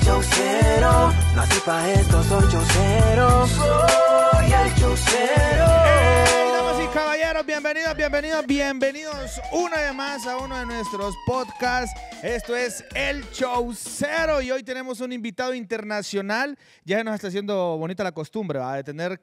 soy No nací pa' esto, soy chaucero, soy el chaucero caballeros, bienvenidos, bienvenidos, bienvenidos una vez más a uno de nuestros podcasts. Esto es El Show Cero y hoy tenemos un invitado internacional. Ya nos está haciendo bonita la costumbre de tener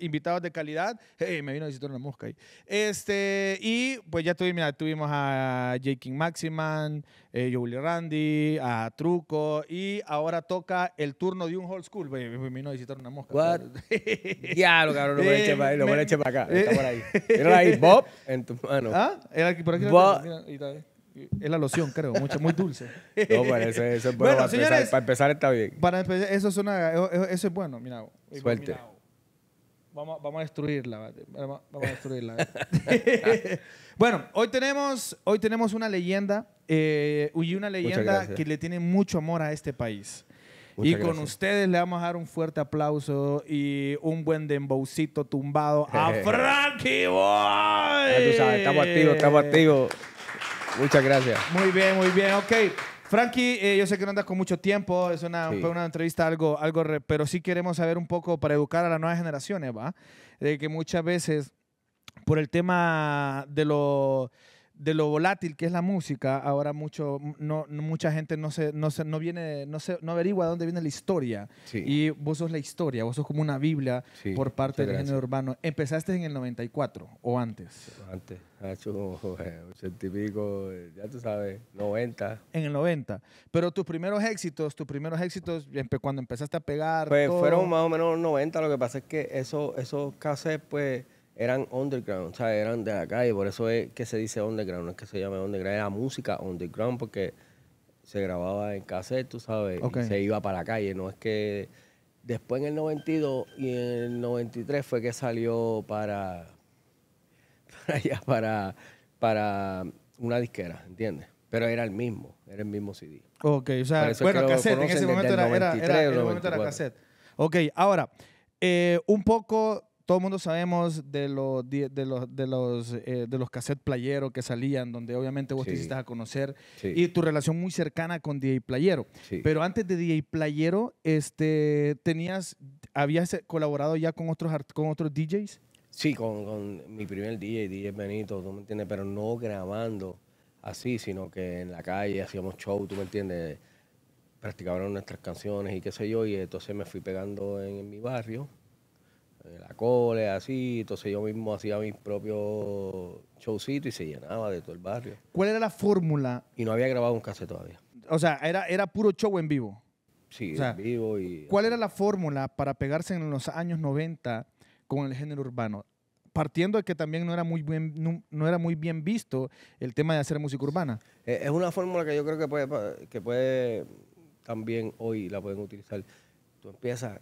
invitados de calidad. Hey, me vino a visitar una mosca ahí. Este, y pues ya tuvimos, tuvimos a J. Maximan, eh, Julie Randy, a Truco y ahora toca el turno de un whole school. Me vino a visitar una mosca. ya, lo lo voy a echar para acá. Está por ahí. era ahí, Bob, en tu mano. Ah, era aquí, por aquí. la Bob. Es la loción, creo, mucha, muy dulce. No, pues, eso, es bueno. para, señores, empezar, para empezar está bien. Para empezar, eso es una e, e, eso es bueno, mira. Suerte. Vamos, vamos a destruirla, vamos, a destruirla. ¿eh? bueno, hoy tenemos, hoy tenemos una leyenda eh, y una leyenda que le tiene mucho amor a este país y con ustedes le vamos a dar un fuerte aplauso y un buen dembowcito tumbado a Frankie ah, Boy. Ya tú sabes, estamos activos, estamos activos. Muchas gracias. Muy bien, muy bien. Ok. Frankie, eh, yo sé que no andas con mucho tiempo, es una, entrevista algo, algo, pero sí queremos saber un poco para educar a las nuevas generaciones, ¿va? De que muchas veces, por el tema de lo de lo volátil que es la música, ahora mucho, no, mucha gente no se, no no viene, no no averigua dónde viene la historia. Y vos sos la historia, vos sos como una Biblia por parte del género urbano. ¿Empezaste en el 94 o antes? Antes, hecho pico, ya tú sabes, 90. En el 90. Pero tus primeros éxitos, tus primeros éxitos, cuando empezaste a pegar. Pues fueron más o menos 90, lo que pasa es que eso esos cassettes, pues eran underground, o sea, eran de la calle, por eso es que se dice underground, no es que se llame underground, era música underground porque se grababa en cassette, tú sabes, se iba para la calle, no es que después en el 92 y en el 93 fue que salió para para allá, para una disquera, ¿entiendes? Pero era el mismo, era el mismo CD. Ok, o sea, bueno, cassette, en ese momento era, era, el cassette. Ok, ahora, eh, un poco todo el mundo sabemos de los, de los, eh, de los, cassettes playeros que salían, donde obviamente vos te hiciste a conocer y tu relación muy cercana con DJ Playero. Pero antes de DJ Playero, este, tenías, ¿habías colaborado ya con otros, con otros DJs? Sí, con, mi primer DJ, DJ Benito, ¿tú me entiendes? Pero no grabando así, sino que en la calle hacíamos show, ¿tú me entiendes? Practicaban nuestras canciones y qué sé yo, y entonces me fui pegando en mi barrio la cole, así. Entonces yo mismo hacía mis propios showcitos y se llenaba de todo el barrio. ¿Cuál era la fórmula? Y no había grabado un cassette todavía. O sea, era, era puro show en vivo. Sí, en vivo y... ¿Cuál era la fórmula para pegarse en los años 90 con el género urbano? Partiendo de que también no era muy bien, era muy bien visto el tema de hacer música urbana. Eh, es una fórmula que yo creo que puede, que puede también hoy la pueden utilizar. Tú empiezas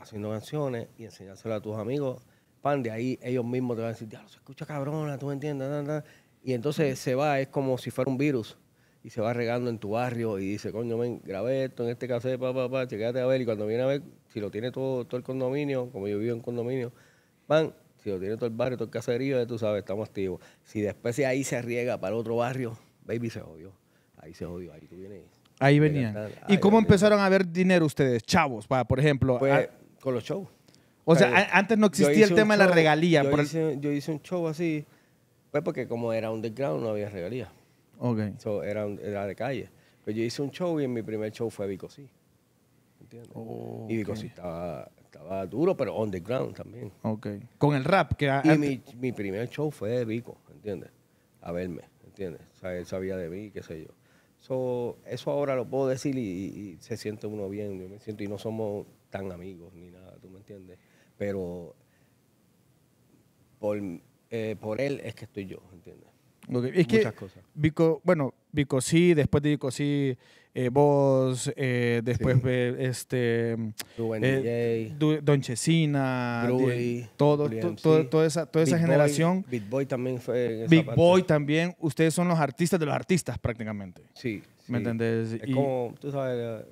haciendo canciones y enseñárselas a tus amigos. Pan, de ahí ellos mismos te van a decir, ya, se escucha cabrona, tú me entiendes. Y entonces se va, es como si fuera un virus y se va regando en tu barrio y dice, coño, ven, grabé esto en este café, pa, pa, pa, chequéate a ver. Y cuando viene a ver, si lo tiene todo, todo el condominio, como yo vivo en condominio, pan, si lo tiene todo el barrio, todo el caserío, tú sabes, estamos activos. Si después de ahí se riega para otro barrio, baby, se jodió. Ahí se jodió, ahí tú vienes. Ahí venían. ¿Y cómo empezaron a ver dinero ustedes, chavos? Para, por ejemplo, pues, con los shows. O sea, antes no existía el tema de la regalía. Yo, hice, yo, hice, un show así, pues porque como era underground no había regalía. Ok. era, era, de calle. Pero yo hice un show y en mi primer show fue Vico sí. ¿Entiendes? y Vico sí estaba duro, pero underground también. Ok. Con el rap que... y mi, primer show fue Vico, ¿entiendes? A verme, ¿entiendes? O sea, él sabía de mí, qué sé yo. So, eso ahora lo puedo decir y, y, se siente uno bien, yo me siento, y no somos tan amigos ni nada, ¿tú me entiendes? Pero por, eh, por él es que estoy yo, ¿entiendes? Muchas cosas. bueno, Vico sí, después de Vico sí, eh, vos, eh, después de este. Don Chesina, todo, toda esa, toda esa generación. Big Boy también fue. Big Boy también, ustedes son los artistas de los artistas prácticamente. Sí. ¿Me entiendes? Es como, tú sabes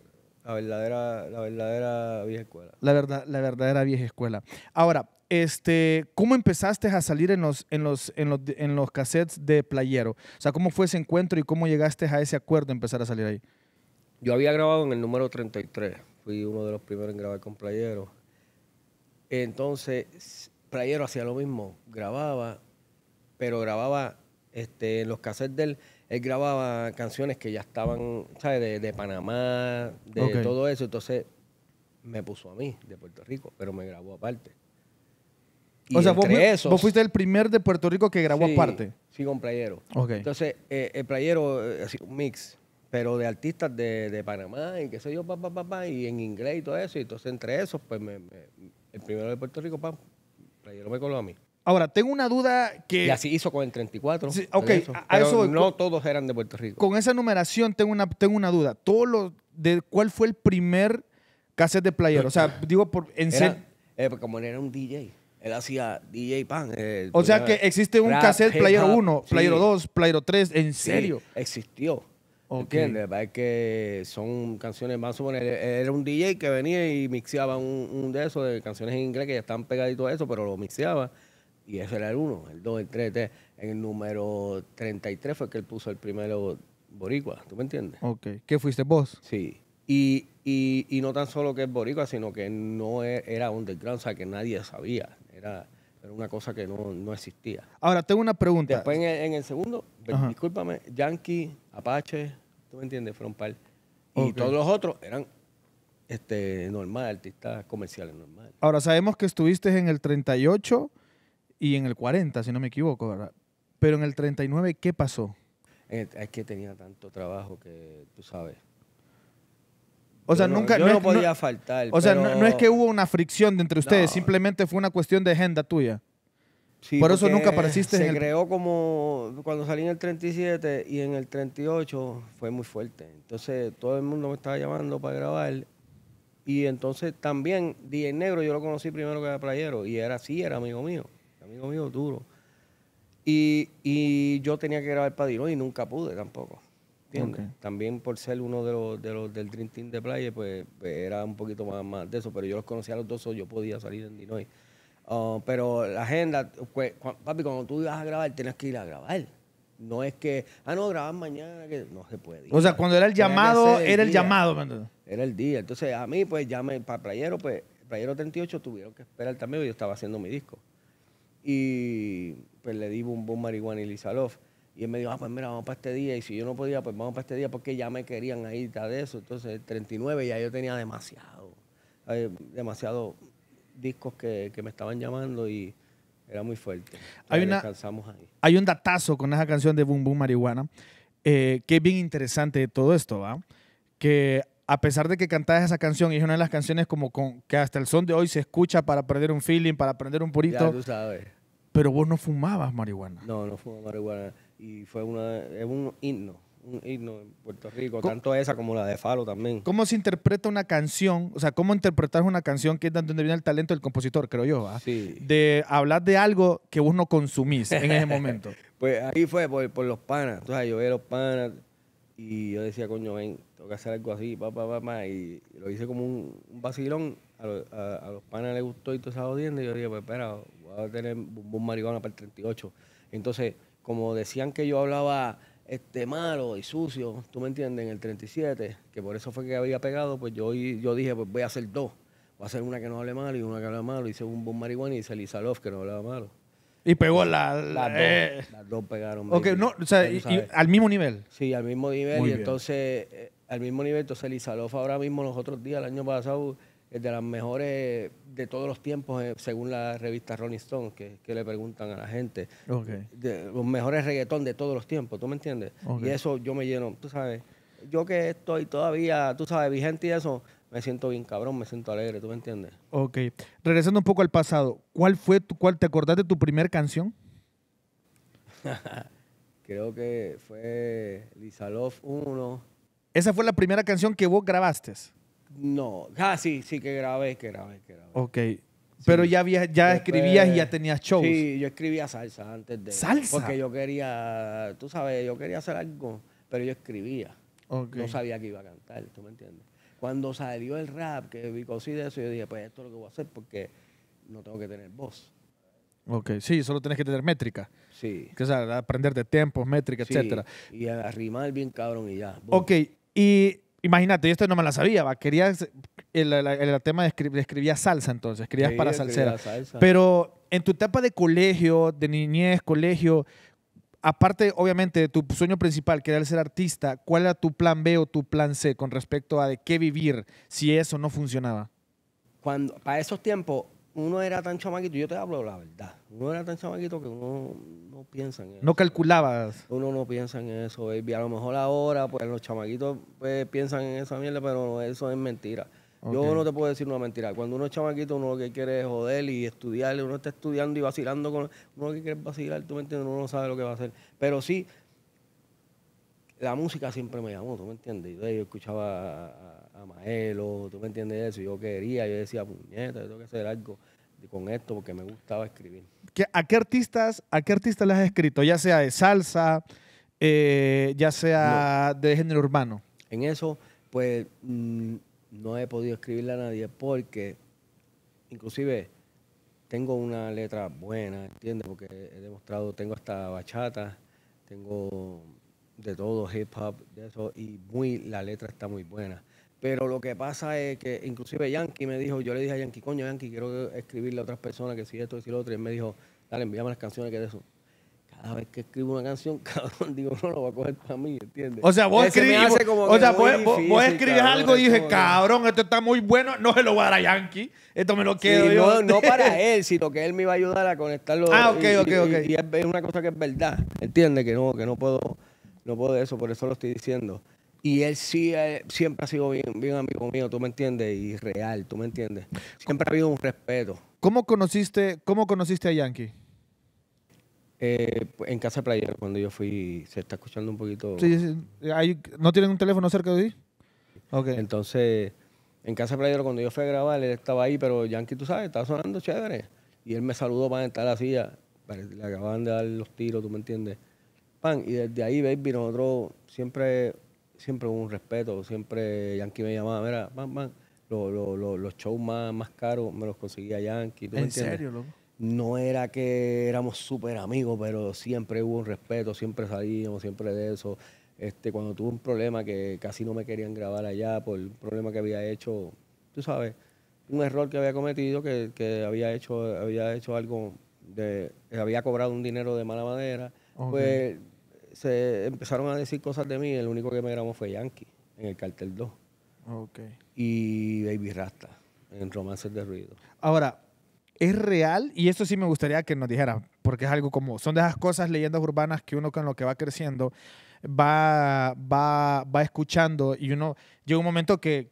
la verdadera, la verdadera vieja escuela. La, verdad, la verdadera vieja escuela. Ahora, este, ¿cómo empezaste a salir en los, en, los, en, los, cassettes de Playero? O sea, ¿cómo fue ese encuentro y cómo llegaste a ese acuerdo de empezar a salir ahí? Yo había grabado en el número 33. Fui uno de los primeros en grabar con Playero. Entonces, Playero hacía lo mismo. Grababa, pero grababa este, en los cassettes del él grababa canciones que ya estaban, ¿sabes? De, Panamá, de todo eso. Entonces me puso a mí, de Puerto Rico, pero me grabó aparte. Y o sea, vos, fuiste el primer de Puerto Rico que grabó aparte. Sí, con Playero. Entonces, eh, el Playero, es eh, un mix, pero de artistas de, Panamá y qué sé yo, pa, pa, pa, y en inglés y todo eso. entonces, entre esos, pues el primero de Puerto Rico, Playero me coló a mí. Ahora, tengo una duda que... Y así hizo con el 34. Sí, ok, no todos eran de Puerto Rico. Con esa numeración tengo una, tengo una duda. Todo de, ¿Cuál fue el primer cassette de player? O sea, digo, por, en eh, pues, como él era un DJ. Él hacía DJ Pan. Eh, o sea que existe un cassette Player 1, Playero Player 2, Player 3. ¿En serio? existió. Okay. Es que son canciones más o Era un DJ que venía y mixeaba un, de esos, de canciones en inglés que ya estaban pegaditos a eso, pero lo mixeaba. Y ese era el 1, el 2, el 3, el En el número 33 fue que él puso el primero boricua, ¿tú me entiendes? Ok. ¿Qué fuiste vos? Sí. Y, no tan solo que es boricua, sino que no e, era un underground, o sea, que nadie sabía. Era, una cosa que no, existía. Ahora, tengo una pregunta. Después en el, segundo, discúlpame, Yankee, Apache, ¿tú me entiendes? Fueron par. Y todos los otros eran este, normal, artistas comerciales normales. Ahora, sabemos que estuviste en el 38 y en el 40, si no me equivoco, ¿verdad? Pero en el 39, ¿qué pasó? Eh, es que tenía tanto trabajo que tú sabes. O sea, nunca. No, podía faltar. O sea, no, es que hubo una fricción entre ustedes, simplemente fue una cuestión de agenda tuya. Por eso nunca apareciste. Se en el... creó como. Cuando salí en el 37 y en el 38 fue muy fuerte. Entonces todo el mundo me estaba llamando para grabar. Y entonces también DJ Negro yo lo conocí primero que era Playero. Y era así, era amigo mío amigo mío duro. Y, yo tenía que grabar para Dino y nunca pude tampoco. ¿Entiendes? También por ser uno de los, de los del Dream Team de Playa, pues, pues, era un poquito más, más de eso, pero yo los conocía a los dos, yo podía salir en Dino um, pero la agenda, pues, papi, cuando tú ibas a grabar, tenías que ir a grabar. No es que, ah, no, grabar mañana, que no se puede. O sea, cuando era el llamado, era el, llamado. Era el día. Entonces, a mí, pues, ya para Playero, pues, Playero 38 tuvieron que esperar también, yo estaba haciendo mi disco. Y pues le di boom, boom, marihuana y Lizalov. Y él me dijo, ah, pues mira, vamos para este día. Y si yo no podía, pues vamos para este día porque ya me querían ahí de eso. Entonces, 39 ya yo tenía demasiado, eh, demasiado discos que, me estaban llamando y era muy fuerte. Hay, una, hay un datazo con esa canción de Boom Boom Marihuana eh, que es bien interesante de todo esto, ¿va? Que a pesar de que cantabas esa canción y es una de las canciones como con, que hasta el son de hoy se escucha para perder un feeling, para aprender un purito. tú sabes pero vos no fumabas marihuana. No, no fumaba marihuana. Y fue una, es un himno, un himno en Puerto Rico, tanto esa como la de Falo también. ¿Cómo se interpreta una canción? O sea, ¿cómo interpretar una canción que es donde viene el talento del compositor, creo yo? Ah? Sí. De hablar de algo que vos no consumís en ese momento. pues ahí fue por, los panas. O yo veía los panas y yo decía, coño, ven, tengo que hacer algo así, papá, papá, pa, pa. Y lo hice como un, vacilón. A, los panas les gustó y tú esa odiando. Y yo dije, pues espera, voy a tener boom marihuana para el 38. Entonces, como decían que yo hablaba este malo y sucio, tú me entiendes, en el 37, que por eso fue que había pegado, pues yo, yo dije, pues voy a hacer dos. Voy a hacer una que no hable malo y una que hable malo. Hice un boom marihuana y hice Lizalov que no hablaba malo. Y pegó las, dos, eh. las dos pegaron. Ok, no, o sea, al mismo nivel. Sí, al mismo nivel. y entonces, eh, al mismo nivel, entonces Lizalov ahora mismo los otros días, el año pasado, es de las mejores de todos los tiempos, eh, según la revista Rolling Stone, que, le preguntan a la gente. los mejores reggaetón de todos los tiempos, ¿tú me entiendes? Y eso yo me lleno, tú sabes, yo que estoy todavía, tú sabes, vigente y eso, me siento bien cabrón, me siento alegre, ¿tú me entiendes? Ok. Regresando un poco al pasado, ¿cuál fue, cuál, te acordaste de tu primera canción? Creo que fue Lisa 1. ¿Esa fue la primera canción que vos grabaste? No. Ah, sí, sí, que grabé, que grabé, que grabé. Ok. Pero ya, había, ya escribías y ya tenías shows. Sí, yo escribía salsa antes de... ¿Salsa? Porque yo quería, tú sabes, yo quería hacer algo, pero yo escribía. Okay. No sabía que iba a cantar, ¿tú me entiendes? Cuando salió el rap, que vi cosí de eso, yo dije, pues esto es lo que voy a hacer porque no tengo que tener voz. Ok, sí, solo tienes que tener métrica. Sí. Que, o sea, aprender de tiempos, métrica, sí, etcétera. Y arrimar bien cabrón y ya. Ok, y Imagínate, yo esto no me la sabía, va. Querías, el, tema de escribir, salsa entonces, querías para salsera. Pero en tu etapa de colegio, de niñez, colegio, aparte, obviamente, de tu sueño principal, que era el ser artista, ¿cuál era tu plan B o tu plan C con respecto a de qué vivir si eso no funcionaba? Cuando, para esos tiempos, uno era tan chamaquito, yo te hablo la verdad, uno era tan chamaquito que uno no piensa en eso. No calculabas. Uno no piensa en eso, baby. A lo mejor ahora, pues los chamaquitos pues, piensan en esa mierda, pero eso es mentira. Yo no te puedo decir una mentira. Cuando uno es chamaquito, uno lo que quiere es joder y estudiarle uno está estudiando y vacilando con. Uno lo que quiere es vacilar, tú me entiendes, uno no sabe lo que va a hacer. Pero sí, la música siempre me llamó, tú me entiendes. Yo escuchaba a ¿tú me entiendes eso? Yo quería, yo decía, puñeta, tengo que hacer algo con esto porque me gustaba escribir. ¿A qué artistas, a qué les has escrito? Ya sea de salsa, eh, ya sea de género urbano. En eso, pues, mm, no he podido escribirle a nadie porque, inclusive, tengo una letra buena, ¿entiendes? Porque he demostrado, tengo hasta bachata, tengo de todo, hip hop, de eso, y muy, la letra está muy buena. Pero lo que pasa es que inclusive Yankee me dijo, yo le dije a Yankee, coño, Yankee, quiero escribirle a otras personas que si esto, decir lo otro. Y él me dijo, dale, envíame las canciones que de eso. Cada vez que escribo una canción, cabrón, digo, no lo va a coger para mí, ¿entiendes? O sea, vos escribís o sea, vos, algo y dije cabrón, esto está muy bueno, no se lo voy a dar a Yankee, esto me lo quedo No, para él, sino que él me iba a ayudar a conectarlo. Ah, ok, ok, ok. Y, es una cosa que es verdad, ¿entiendes? Que no, que no puedo, no puedo eso, por eso lo estoy diciendo. Y él sí eh, siempre ha sido bien, amigo mío, tú me entiendes, y real, tú me entiendes. Siempre ha habido un respeto. ¿Cómo conociste, cómo conociste a Yankee? Eh, pues, en casa de cuando yo fui, se está escuchando un poquito. Sí, sí. ¿No tienen un teléfono cerca de ti? Ok, Entonces, en casa de playero, cuando yo fui a grabar, él estaba ahí, pero Yankee, tú sabes, estaba sonando chévere. Y él me saludó para entrar a la silla. Le acababan de dar los tiros, tú me entiendes. Pan, y desde ahí, baby, nosotros siempre siempre hubo un respeto, siempre Yankee me llamaba, mira, los shows más, más caros me los conseguía Yankee. ¿En serio, loco? No era que éramos súper amigos, pero siempre hubo un respeto, siempre salíamos, siempre de eso. Este, cuando tuve un problema que casi no me querían grabar allá por el problema que había hecho, tú sabes, un error que había cometido, que, que había hecho, había hecho algo de, había cobrado un dinero de mala manera, pues se empezaron a decir cosas de mí. El único que me grabó fue Yankee en el Cartel 2. Okay. Y Baby Rasta en Romances de Ruido. Ahora, ¿es real? Y esto sí me gustaría que nos dijeras, porque es algo como, son de esas cosas, leyendas urbanas que uno con lo que va creciendo va, va, escuchando y uno llega un momento que,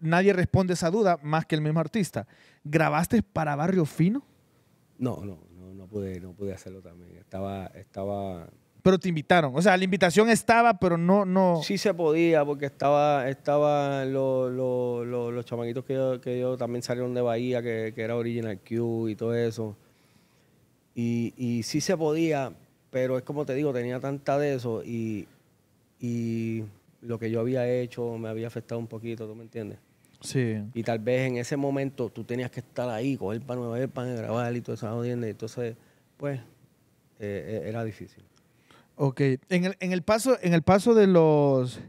nadie responde esa duda más que el mismo artista. ¿Grabaste para Barrio Fino? No, no, no, no pude, no pude hacerlo también. Estaba, estaba pero te invitaron. O sea, la invitación estaba, pero no. no... Sí se podía, porque estaba, estaba los chamaquitos que yo, también salieron de Bahía, que, era Original Q y todo eso. Y, y sí se podía, pero es como te digo, tenía tanta de eso y, y lo que yo había hecho me había afectado un poquito, ¿tú me entiendes? Sí. Y tal vez en ese momento tú tenías que estar ahí, coger para Nueva York, para grabar y todo eso, y entonces, pues, eh, eh, era difícil. Ok. En el, en el, paso, en el paso de los,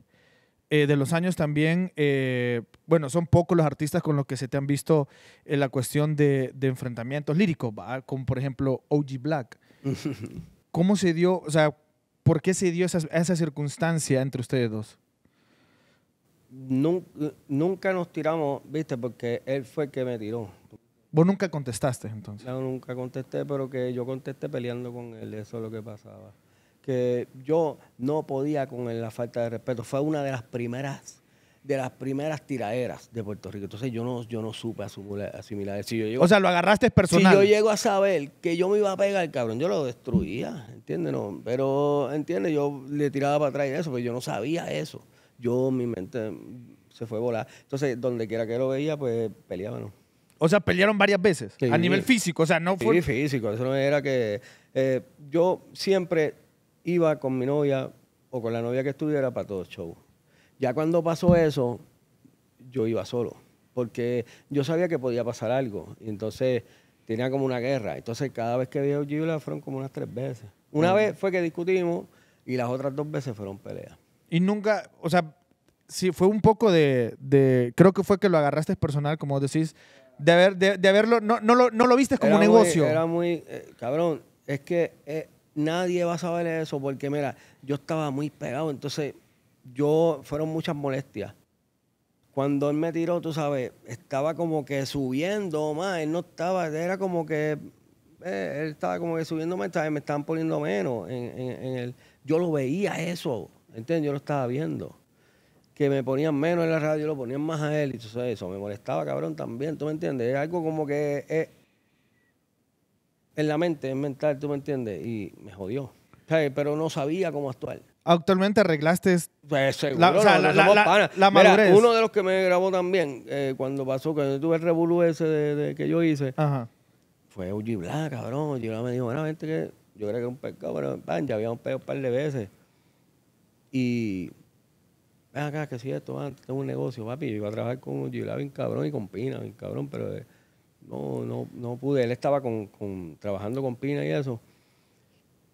eh, de los años también, eh, bueno, son pocos los artistas con los que se te han visto en eh, la cuestión de, de enfrentamientos líricos, como por ejemplo OG Black. ¿Cómo se dio, o sea, por qué se dio esa, esa circunstancia entre ustedes dos? Nunca, nunca nos tiramos, viste, porque él fue el que me tiró. Vos nunca contestaste entonces. No, nunca contesté, pero que yo contesté peleando con él, eso es lo que pasaba que yo no podía con la falta de respeto. Fue una de las primeras de las primeras tiraderas de Puerto Rico. Entonces yo no, yo no supe asimilar, Si o sea, lo agarraste personal. Si yo llego a saber que yo me iba a pegar, cabrón, yo lo destruía, ¿entiendes? pero, ¿entiendes? Yo le tiraba para atrás y eso, pero yo no sabía eso. Yo, mi mente se fue volar. Entonces, donde quiera que lo veía, pues peleaban O sea, pelearon varias veces a nivel físico, o sea, no fue... Sí, físico, eso no era que... Eh, yo siempre iba con mi novia o con la novia que estuviera para todos show. Ya cuando pasó eso, yo iba solo, porque yo sabía que podía pasar algo. Y entonces tenía como una guerra. Entonces cada vez que vi a Gila fueron como unas tres veces. Una vez fue que discutimos y las otras dos veces fueron peleas. Y nunca, o sea, sí, fue un poco de, de creo que fue que lo agarraste personal, como decís, de, haber, de, haberlo, no, no, lo, no lo viste como un negocio. era muy, eh, cabrón, es que eh, nadie va a saber eso porque, mira, yo estaba muy pegado, entonces yo, fueron muchas molestias. Cuando él me tiró, tú sabes, estaba como que subiendo más, él no estaba, era como que, eh, él estaba como que subiendo más, me estaban poniendo menos en, en, el, yo lo veía eso, ¿entiendes? Yo lo estaba viendo. Que me ponían menos en la radio, lo ponían más a él, y tú sabes, eso me molestaba, cabrón, también, ¿tú me entiendes? Era algo como que... Eh, en la mente, en mental, ¿tú me entiendes? Y me jodió. Pero no sabía cómo actuar. Actualmente arreglaste pues seguro, la, la, madurez. uno de los que me grabó también, eh, cuando pasó, cuando tuve el revolú ese de, que yo hice, fue Ujibla, cabrón. Ujibla me dijo, bueno, gente, que yo creo que es un pecado, pero pan, ya habíamos pegado un par de veces. Y ven acá, que si esto, tengo un negocio, papi. Yo iba a trabajar con Ujibla bien cabrón y con Pina, bien cabrón, pero... Eh, no, no, no pude. Él estaba con, trabajando con Pina y eso.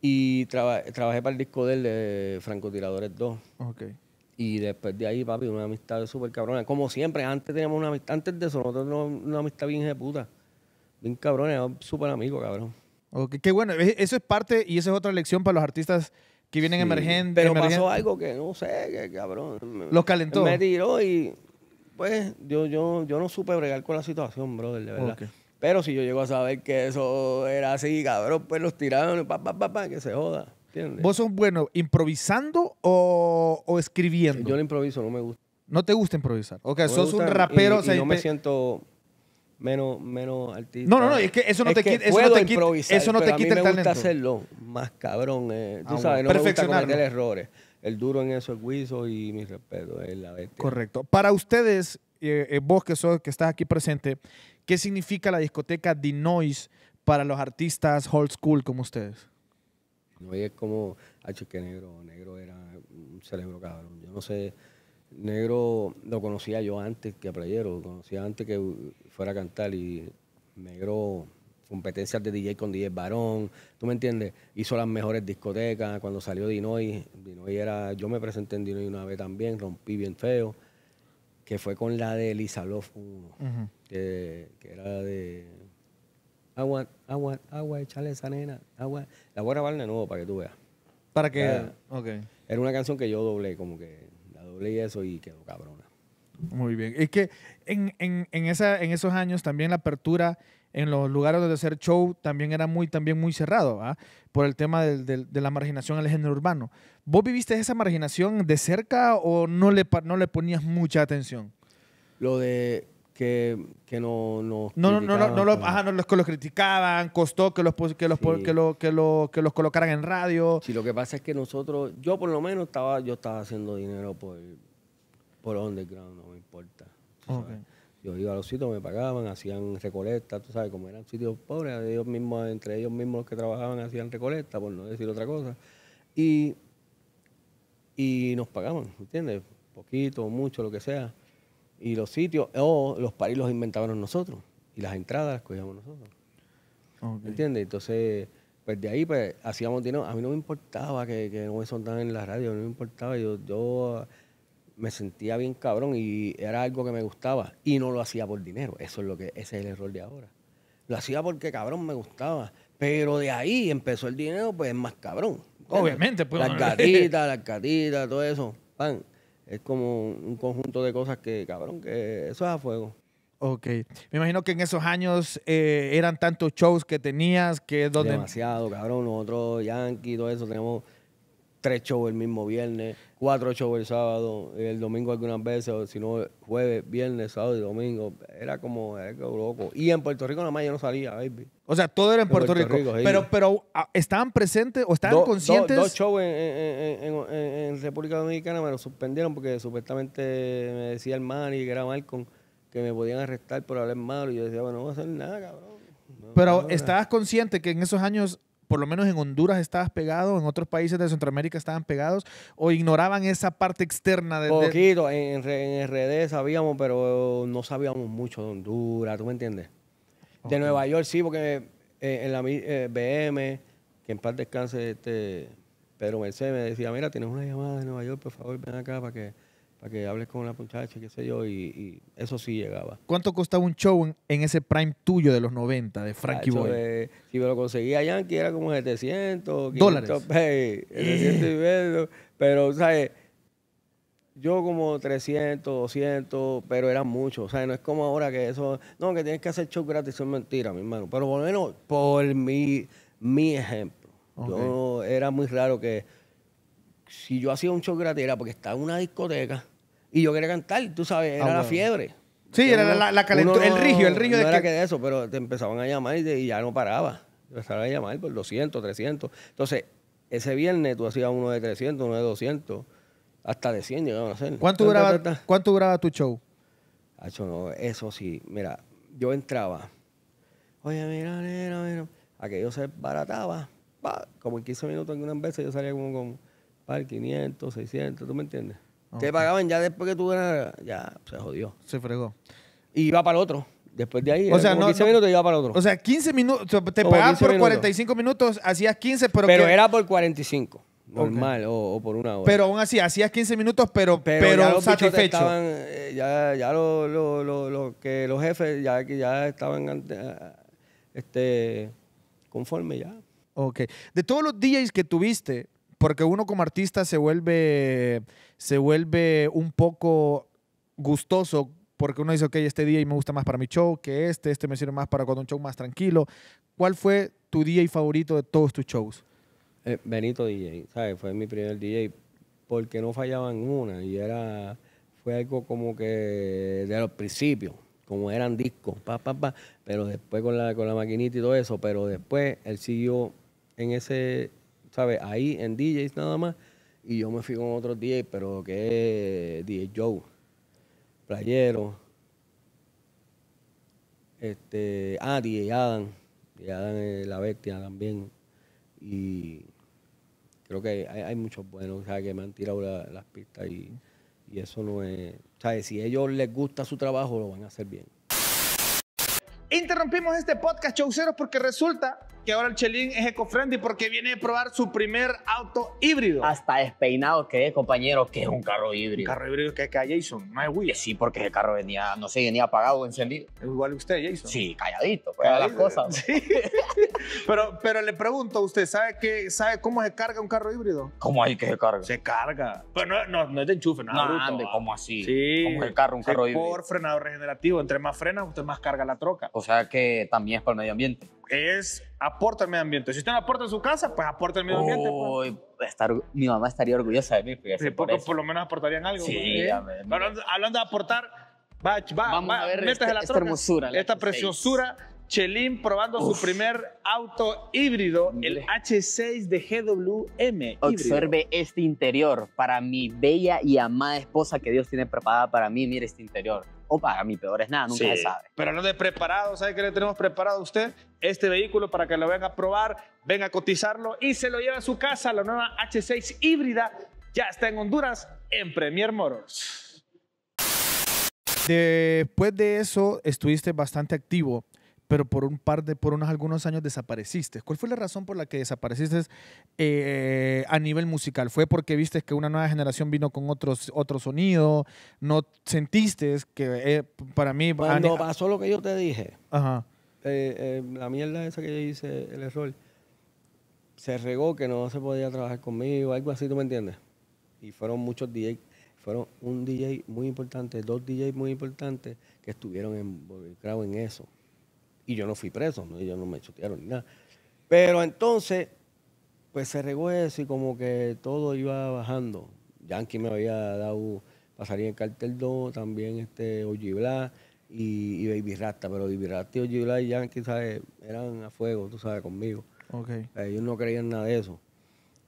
Y trabajé para el disco de él de Francotiradores 2. Okay. Y después de ahí, papi, una amistad súper cabrona. Como siempre, antes teníamos una amistad, antes de eso, nosotros teníamos una amistad bien de puta. Bien cabrona, súper amigo, cabrón. qué bueno, e, eso es parte y esa es otra lección para los artistas que vienen emergentes. Pero pasó algo que no sé, cabrón. Los calentó. Me tiró y pues yo, yo, yo no supe bregar con la situación, brother, de verdad. Pero si yo llego a saber que eso era así, cabrón, pues los tiraron, pa, pa, pa, pa que se joda. ¿Entiendes? ¿Vos sos bueno improvisando o, escribiendo? Yo lo improviso, no me gusta. ¿No te gusta improvisar? Ok, sos un rapero. Y, o sea, no me siento menos, menos artista. No, no, no, es que eso no te quita eso no te quita, eso no te quita el talento. Me gusta hacerlo más cabrón, eh, tú ah, sabes, no me gusta cometer errores el duro en eso es Guiso y mi respeto es la bestia. Correcto. Para ustedes, eh, eh, vos que, sos, que estás aquí presente, ¿qué significa la discoteca The Noise para los artistas old school como ustedes? No, es como, H que negro, negro era un cerebro cabrón. Yo no sé, negro lo conocía yo antes que a Playero, lo conocía antes que fuera a cantar y negro competencias de DJ con DJ Barón, ¿tú me entiendes? Hizo las mejores discotecas cuando salió Dinoy. Dinoy era, yo me presenté en Dinoy una vez también, rompí bien feo, que fue con la de Elisa Love que, era de agua, agua, agua, echarle esa nena, agua. La voy a grabar de nuevo para que tú veas. Para que, era, era una canción que yo doblé, como que la doblé y eso y quedó cabrona. Muy bien. Es que en, en, en, esa, en esos años también la apertura en los lugares donde hacer show también era muy, también muy cerrado, ¿ah? por el tema de, la marginación al género urbano. ¿Vos viviste esa marginación de cerca o no le, no le ponías mucha atención? Lo de que, no, no, no, no, no, no, los, no los, los criticaban, costó que los, que, los, que, que los colocaran en radio. Sí, lo que pasa es que nosotros, yo por lo menos estaba, yo estaba haciendo dinero por, por underground, no me importa. Okay. Yo iba a los sitios, me pagaban, hacían recolecta, tú sabes, como eran sitios pobres, ellos mismos, entre ellos mismos los que trabajaban hacían recolecta, por no decir otra cosa. Y, y nos pagaban, ¿entiendes? Poquito, mucho, lo que sea. Y los sitios, o los paris los inventábamos nosotros. Y las entradas las cogíamos nosotros. Okay. ¿Entiendes? Entonces, pues de ahí pues hacíamos dinero. A mí no me importaba que, que no me soltaran en la radio, no me importaba. yo me sentía bien cabrón y era algo que me gustaba y no lo hacía por dinero. Eso es lo que ese es el error de ahora. Lo hacía porque cabrón me gustaba, pero de ahí empezó el dinero, pues es más cabrón. Obviamente, pues. Las gatitas, las gatitas, todo eso. Pan. Es como un conjunto de cosas que, cabrón, que eso es a fuego. Ok. Me imagino que en esos años eh, eran tantos shows que tenías que donde. Demasiado, cabrón. Nosotros, Yankee, todo eso, tenemos tres shows el mismo viernes, cuatro shows el sábado, el domingo algunas veces, o si no, jueves, viernes, sábado y domingo. Era como, loco. Y en Puerto Rico nada más yo no salía, baby. O sea, todo era en Puerto, Rico. pero, pero ah, ¿estaban presentes o estaban conscientes? Dos show en, en, República Dominicana me lo suspendieron porque supuestamente me decía el y que era con que me podían arrestar por hablar malo. Y yo decía, bueno, no voy a hacer nada, cabrón. pero estabas consciente que en esos años por lo menos en Honduras estabas pegado, en otros países de Centroamérica estaban pegados, o ignoraban esa parte externa de... Poquito, en, RD sabíamos, pero no sabíamos mucho de Honduras, ¿tú me entiendes? De Nueva York sí, porque eh, en la eh, BM, que en paz descanse este Pedro Mercedes, me decía, mira, tienes una llamada de Nueva York, por favor, ven acá para que para que hables con la muchacha, qué sé yo, y, eso sí llegaba. ¿Cuánto costaba un show en, ese prime tuyo de los 90 de Frankie ah, Boy? si me lo conseguía Yankee era como 700, 500 dólares. 700 y medio, pero, ¿sabes? Yo como 300, 200, pero era mucho. O sea, no es como ahora que eso... No, que tienes que hacer show gratis, eso es mentira, mi hermano. Pero por lo menos por mi, mi ejemplo. Yo era muy raro que si yo hacía un show gratis era porque estaba en una discoteca y yo quería cantar, tú sabes, era ah, la fiebre. Sí, era la, calentura, el río el río de que... de eso, pero te empezaban a llamar y, ya no paraba. Te empezaban a llamar por 200, 300. Entonces, ese viernes tú hacías uno de 300, uno de 200, hasta de 100 llegaban a hacer. ¿Cuánto, duraba, tu show? eso sí. Mira, yo entraba. Oye, mira, mira, mira. Aquello se barataba. como en 15 minutos una veces yo salía como... con 500, 600, ¿tú me entiendes? Te pagaban ya después que tú ganas, ya se jodió. Se fregó. Y iba para el otro. Después de ahí, o sea, 15 minutos iba para el otro. O sea, 15 minutos, te pagaban por 45 minutos. hacías 15, pero. Pero era por 45 normal o, por una hora. Pero aún así, hacías 15 minutos, pero, pero, ya ya los jefes ya, ya estaban ante, este, conforme ya. Ok. De todos los DJs que tuviste, porque uno como artista se vuelve, se vuelve un poco gustoso porque uno dice, ok, este día me gusta más para mi show que este, este me sirve más para cuando un show más tranquilo. ¿Cuál fue tu DJ favorito de todos tus shows? Eh, Benito DJ, ¿sabes? Fue mi primer DJ porque no en una y era, fue algo como que de los principios, como eran discos, pa, pa, pa, pero después con la, con la maquinita y todo eso, pero después él siguió en ese, Ahí en DJs nada más. Y yo me fui con otros DJs, pero que DJ Joe, Playero, este, ah, DJ Adam, Adam es la bestia también. Y creo que hay, muchos buenos, Que me han tirado las pistas y, eso no es. Si a ellos les gusta su trabajo, lo van a hacer bien. Interrumpimos este podcast, Chauceros, porque resulta que ahora el Chelín es eco porque viene a probar su primer auto híbrido. Hasta despeinado que es, compañero, que es un carro híbrido. carro híbrido que es Jason, no es Will. Sí, porque el carro venía, no sé, venía apagado o encendido. Es Igual usted, Jason. Sí, calladito, pues, las cosas. Pues. pero, pero le pregunto a usted, ¿sabe, qué, ¿sabe cómo se carga un carro híbrido? ¿Cómo hay que se carga? Se carga. Pero pues no, no, es de enchufe, no, no ¿cómo así? Sí. ¿Cómo se carga un carro híbrido? Por frenado regenerativo, entre más frena, usted más carga la troca. O sea que también es para el medio ambiente es aporta al medio ambiente. Si usted no aporta en su casa, pues aporta al medio ambiente. Pues. Uy, estar, mi mamá estaría orgullosa de mí. Pues, sí, por, lo menos aportarían algo. Sí, Hablando, de aportar, va, va, Vamos a ver este- la esta hermosura. esta preciosura. Chelín probando su primer auto híbrido, el H6 de GWM. Observe este interior para mi bella y amada esposa que Dios tiene preparada para mí. Mire este interior o para mí, peor es nada, nunca se sabe. Pero no de preparado, ¿sabe qué le tenemos preparado a usted? Este vehículo para que lo venga a probar, venga a cotizarlo y se lo lleve a su casa. La nueva H6 híbrida ya está en Honduras en Premier Moros. Después de eso estuviste bastante activo pero por un par de, por unos algunos años desapareciste. ¿Cuál fue la razón por la que desapareciste eh, a nivel musical? ¿Fue porque viste que una nueva generación vino con otros, otro sonido? ¿No sentiste que eh, para mí... Cuando pasó lo que yo te dije, Ajá. Eh, la mierda esa que yo hice, el error, se regó que no se podía trabajar conmigo, algo así, ¿tú me entiendes? Y fueron muchos DJs fueron un DJ muy importante, dos DJs muy importantes que estuvieron involucrados en eso y yo no fui preso, ellos no me chutearon ni nada. Pero entonces, pues se regó eso y como que todo iba bajando. Yankee me había dado, pasaría en Cartel 2, también este Ojibla y, Baby Rasta, pero Baby Rasta y Ojibla y Yankee, ¿sabes? Eran a fuego, tú sabes, conmigo. Okay. Ellos no creían nada de eso.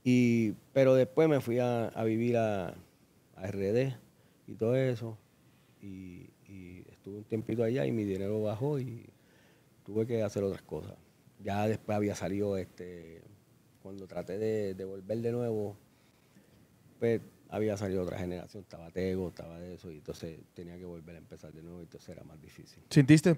Y, pero después me fui a, vivir a, RD y todo eso. Y, y estuve un tiempito allá y mi dinero bajó y tuve que hacer otras cosas. Ya después había salido, este, cuando traté de, volver de nuevo, pues había salido otra generación, estaba Tego, estaba de eso, y entonces tenía que volver a empezar de nuevo, y entonces era más difícil. ¿Sintiste,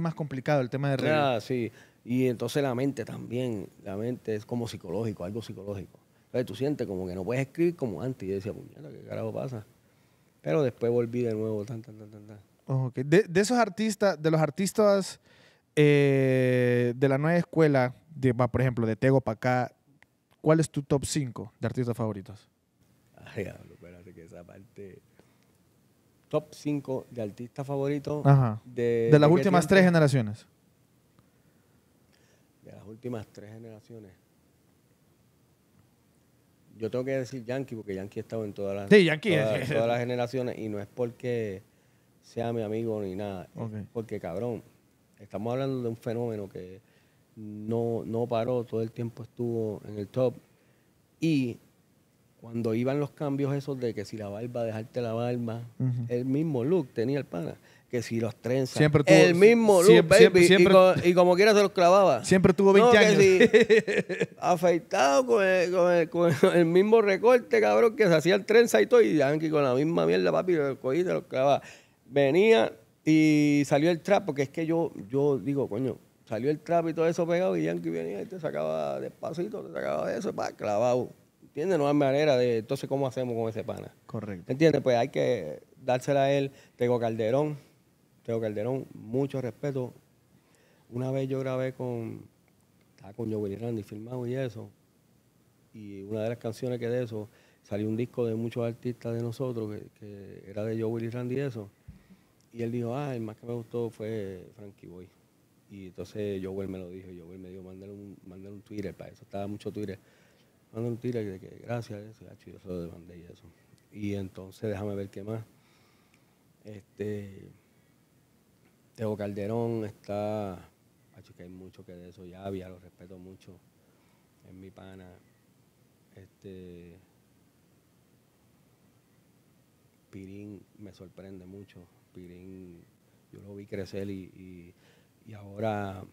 más complicado el tema de reggae? Ah, sí, y entonces la mente también, la mente es como psicológico, algo psicológico. Entonces tú sientes como que no puedes escribir como antes, y yo decía, puñeta, ¿qué carajo pasa? Pero después volví de nuevo, tan, tan, tan, de, de, esos artistas, de los artistas eh, de la nueva escuela, por ejemplo, de Tego para acá, ¿cuál es tu top 5 de artistas favoritos? Ay, así que esa parte. Top 5 de artistas favoritos. De, las últimas tres generaciones. De las últimas tres generaciones. Yo tengo que decir Yankee porque Yankee ha estado en todas las, sí, Yankee, las generaciones y no es porque sea mi amigo ni nada. porque, cabrón, Estamos hablando de un fenómeno que no, no paró, todo el tiempo estuvo en el top. Y cuando iban los cambios esos de que si la barba, dejarte la barba, el mismo look tenía el pana. Que si los trenzas, siempre el mismo look, baby, y, como, quiera se los clavaba. Siempre tuvo 20 años. afeitado con el, mismo recorte, cabrón, que se hacía el trenza y todo, y Yankee con la misma mierda, papi, lo cogí se los clavaba. Venía y salió el trap, porque es que yo, yo digo, coño, salió el trap y todo eso pegado y Yankee venía y te sacaba despacito, te sacaba eso, pa, clavado. ¿Entiendes? No hay manera de, entonces, ¿cómo hacemos con ese pana? Correcto. ¿Entiendes? Pues hay que dársela a él. Tengo Calderón, tengo Calderón, mucho respeto. Una vez yo grabé con, estaba con Willy Randy filmado y eso, y una de las canciones que de eso, salió un disco de muchos artistas de nosotros, que, era de Joe Willy Randy y eso, y él dijo, ah, el más que me gustó fue Frankie Boy. Y entonces Joel me lo dijo, Joel me dijo, mándale un, un Twitter, para eso estaba mucho Twitter. Mándale un Twitter de que gracias, eso, yo se lo y eso. Y entonces déjame ver qué más. Este, Teo Calderón está, que hay mucho que de eso ya había, lo respeto mucho, es mi pana. Este, Pirín me sorprende mucho, yo lo vi crecer y, ahora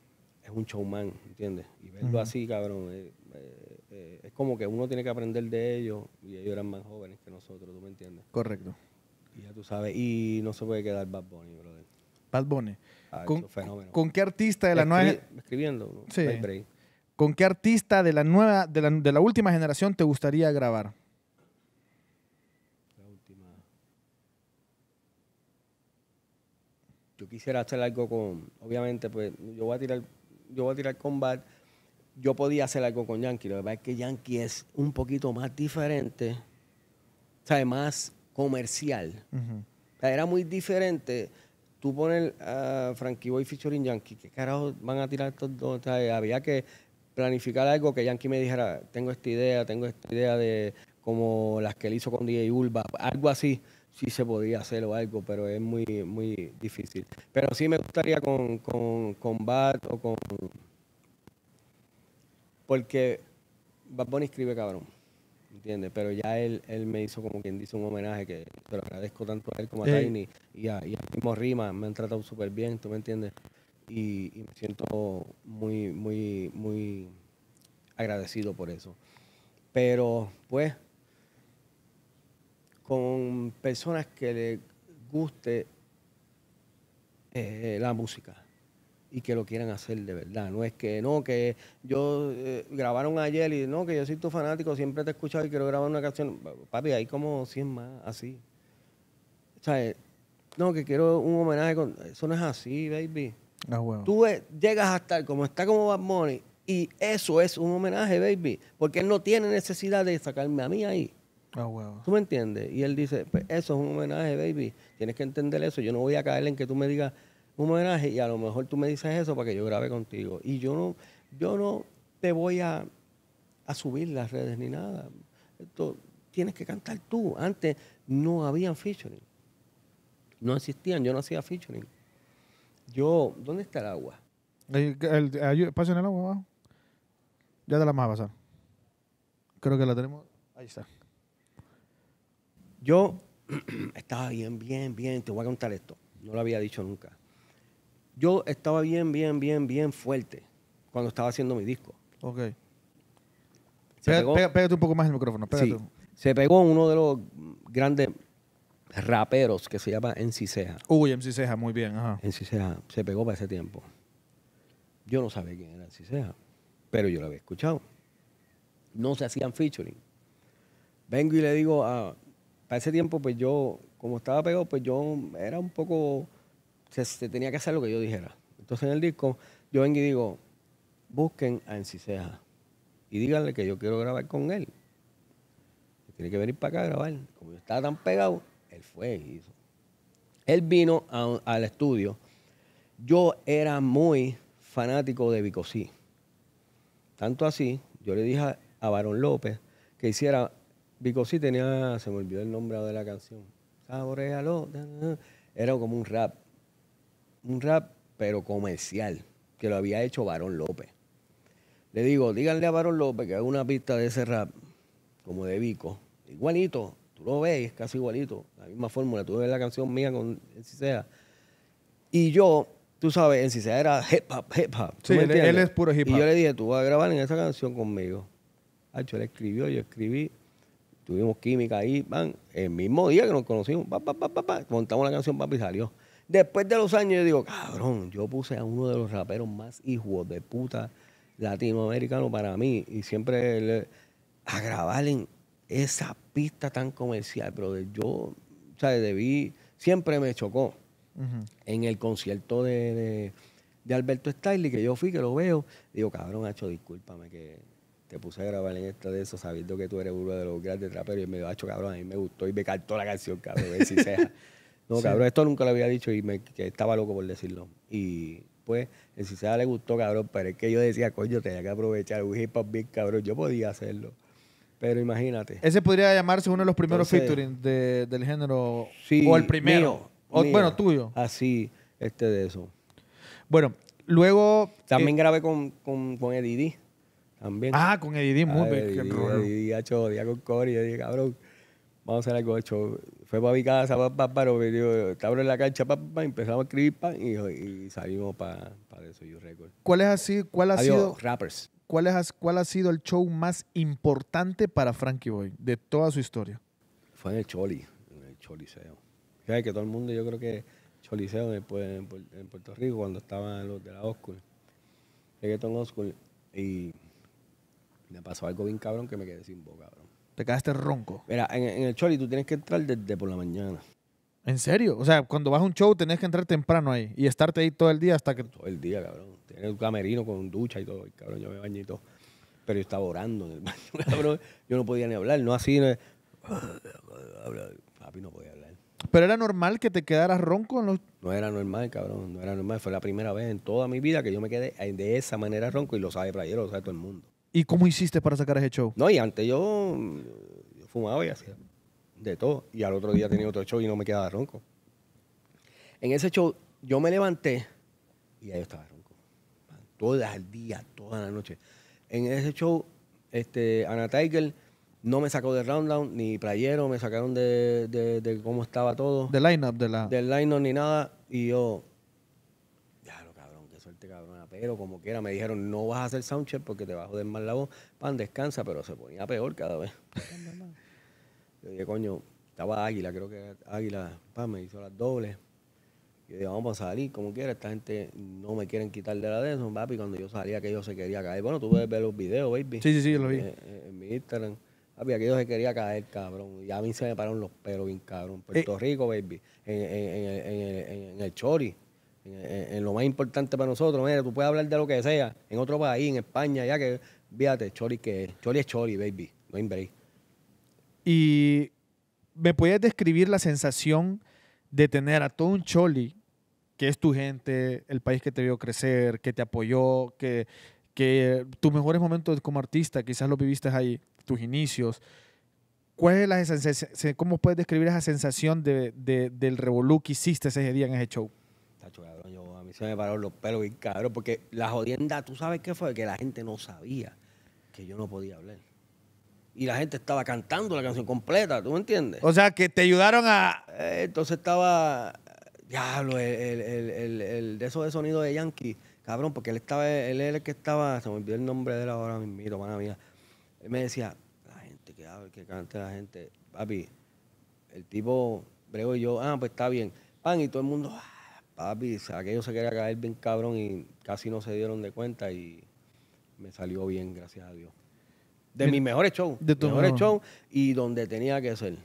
es un showman, ¿entiendes? Y verlo así, cabrón, eh, eh, eh, es como que uno tiene que aprender de ellos y ellos eran más jóvenes que nosotros, ¿tú me entiendes? Correcto. Y ya tú sabes, y no se puede quedar Bad Bunny, brother. Bad Bunny. Ah, ¿Con, fenómeno. ¿Con qué artista de la nueva... Escribiendo, ¿Con qué artista de la nueva, de la última generación te gustaría grabar? yo quisiera hacer algo con, obviamente, pues yo voy a tirar, yo voy a tirar combat, yo podía hacer algo con Yankee, lo que pasa es que Yankee es un poquito más diferente, o más comercial. era muy diferente tú pones a Frankie Boy en Yankee, ¿qué carajo van a tirar estos dos? había que planificar algo que Yankee me dijera, tengo esta idea, tengo esta idea de como las que él hizo con DJ Ulva, algo así sí se podía hacer o algo, pero es muy, muy difícil. Pero sí me gustaría con, con, con Bat o con... Porque Bad Bunny escribe cabrón, ¿entiendes? Pero ya él, me hizo como quien dice un homenaje que lo agradezco tanto a él como a y a, y Rima, me han tratado súper bien, ¿tú me entiendes? Y, y me siento muy, muy, muy agradecido por eso. Pero, pues, con personas que les guste eh, la música y que lo quieran hacer de verdad. No es que no, que yo eh, grabaron ayer y no, que yo soy tu fanático, siempre te he escuchado y quiero grabar una canción. Papi, hay como 100 más así. O sea, eh, no, que quiero un homenaje. Con... Eso no es así, baby. Ah, Tú llegas a estar como está como Bad Money y eso es un homenaje, baby. Porque él no tiene necesidad de sacarme a mí ahí. ¿Tú me entiendes? Y él dice, pues, eso es un homenaje, baby. Tienes que entender eso. Yo no voy a caer en que tú me digas un homenaje y a lo mejor tú me dices eso para que yo grabe contigo. Y yo no, yo no te voy a, a subir las redes ni nada. Esto, tienes que cantar tú. Antes no habían featuring. No existían, yo no hacía featuring. Yo, ¿dónde está el agua? El, el, el, el agua abajo. Ya te la vas a pasar. Creo que la tenemos. Ahí está. Yo estaba bien, bien, bien, te voy a contar esto, no lo había dicho nunca. Yo estaba bien, bien, bien, bien fuerte cuando estaba haciendo mi disco. Ok. pégate, un poco más el micrófono, se pegó uno de los grandes raperos que se llama MC Ceja. Uy, MC Ceja, muy bien. Ajá. MC Ceja se pegó para ese tiempo. Yo no sabía quién era MC Ceja, pero yo lo había escuchado. No se hacían featuring. Vengo y le digo a, para ese tiempo, pues yo, como estaba pegado, pues yo era un poco, se, tenía que hacer lo que yo dijera. Entonces en el disco yo vengo y digo, busquen a Enciseja y díganle que yo quiero grabar con él. tiene que venir para acá a grabar. Como yo estaba tan pegado, él fue y hizo. Él vino al estudio. Yo era muy fanático de Bicosí. Tanto así, yo le dije a Barón López que hiciera Vico sí tenía, se me olvidó el nombre de la canción. Era como un rap. Un rap, pero comercial, que lo había hecho Barón López. Le digo, díganle a Barón López que haga una pista de ese rap, como de Vico. Igualito, tú lo ves, casi igualito. La misma fórmula, tú ves la canción mía con Encisea. Y yo, tú sabes, en era hip hop, hip hop. Sí, él, es puro hip hop. Y yo le dije, tú vas a grabar en esa canción conmigo. Hacho, él escribió, yo escribí Tuvimos química ahí, el mismo día que nos conocimos, pa, pa, pa, montamos la canción Papi salió. Después de los años yo digo, cabrón, yo puse a uno de los raperos más hijos de puta latinoamericano para mí y siempre a grabar en esa pista tan comercial, pero yo, o sea Debí, siempre me chocó en el concierto de, Alberto Stiley que yo fui, que lo veo, digo, cabrón, hacho, discúlpame que te puse a grabar en esta de eso sabiendo que tú eres uno de los grandes traperos. Y me dijo, cabrón, a mí me gustó y me cantó la canción, cabrón, si sea. No, cabrón, esto nunca lo había dicho y me, estaba loco por decirlo. Y pues, el sea le gustó, cabrón, pero es que yo decía, coño, tenía que aprovechar un hip hop beat cabrón, yo podía hacerlo. Pero imagínate. Ese podría llamarse uno de los primeros featuring del género. o el primero. bueno, tuyo. Así, este de eso. Bueno, luego. También eh, grabé con, con, con también. Ah, con Eddie D. Y hecho día con Cory. y cabrón, vamos a hacer algo hecho. Fue para mi casa, para pa, pa, en la cancha, pa, empezamos a escribir pa, y, y salimos para pa eso, yo récord. ¿Cuál es así? ¿Cuál ha Adiós, sido? Rappers. ¿Cuál, es, ¿Cuál ha sido el show más importante para Frankie Boy de toda su historia? Fue en el Choli, en el Choliseo. Fíjate que todo el mundo, yo creo que Choliseo en, Puerto Rico, cuando estaban los de la Oscar, reggaeton Oscar, y me pasó algo bien cabrón que me quedé sin voz, cabrón. Te quedaste ronco. Mira, en, el Choli tú tienes que entrar desde por la mañana. ¿En serio? O sea, cuando vas a un show tenés que entrar temprano ahí y estarte ahí todo el día hasta que... Todo el día, cabrón. Tienes un camerino con ducha y todo. Y, cabrón, yo me bañé y todo. Pero yo estaba orando en el baño, cabrón. Yo no podía ni hablar. No así... No... Papi no podía hablar. ¿Pero era normal que te quedaras ronco? En No era normal, cabrón. No era normal. Fue la primera vez en toda mi vida que yo me quedé de esa manera ronco y lo sabe Playero, lo sabe todo el mundo. ¿Y cómo hiciste para sacar ese show? No, y antes yo, fumaba y hacía de todo. Y al otro día tenía otro show y no me quedaba ronco. En ese show yo me levanté y ahí estaba ronco. Todo el día, toda la noche. En ese show, este, Ana Tiger no me sacó de Round ni Playero, me sacaron de, cómo estaba todo. De line-up, de la... Del line-up ni nada. Y yo, pero como quiera, me dijeron, no vas a hacer soundcheck porque te vas a joder mal la voz. Pan, descansa, pero se ponía peor cada vez. yo dije, coño, estaba Águila, creo que Águila, pan, me hizo las dobles. Yo dije, vamos a salir como quiera, esta gente no me quieren quitar de la de eso, papi. Cuando yo salía, que yo se quería caer. Bueno, tú puedes ver los videos, baby. Sí, sí, sí, yo vi. Eh, eh, en, mi Instagram. Papi, aquello se quería caer, cabrón. Y a mí se me pararon los pelos bien, cabrón. Eh. Puerto Rico, baby. En, en, en el chori. En, eh, eh, lo más importante para nosotros, mira, tú puedes hablar de lo que sea, en otro país, en España, ya que, fíjate, Choli que, Choli es Choli baby, no hay Y me puedes describir la sensación de tener a todo un Choli, que es tu gente, el país que te vio crecer, que te apoyó, que, que tus mejores momentos como artista, quizás los viviste ahí, tus inicios. ¿Cuál la ¿Cómo puedes describir esa sensación del revolú que hiciste ese día en ese show? cabrón, yo, a mí se me pararon los pelos y cabrón, porque la jodienda, tú sabes qué fue, que la gente no sabía que yo no podía hablar. Y la gente estaba cantando la canción completa, ¿tú me entiendes? O sea, que te ayudaron a... Eh, entonces estaba, diablo, el, el, de esos de sonido de Yankee, cabrón, porque él estaba, él era el que estaba, se me olvidó el nombre de él ahora mismo, mala mía. Él me decía, la gente que que cante la gente, papi, el tipo, brego y yo, ah, pues está bien, pan, y todo el mundo, ah, papi, aquello se quería caer bien cabrón y casi no se dieron de cuenta y me salió bien, gracias a Dios. De mis mejores shows. De tus mejores shows y donde tenía que ser.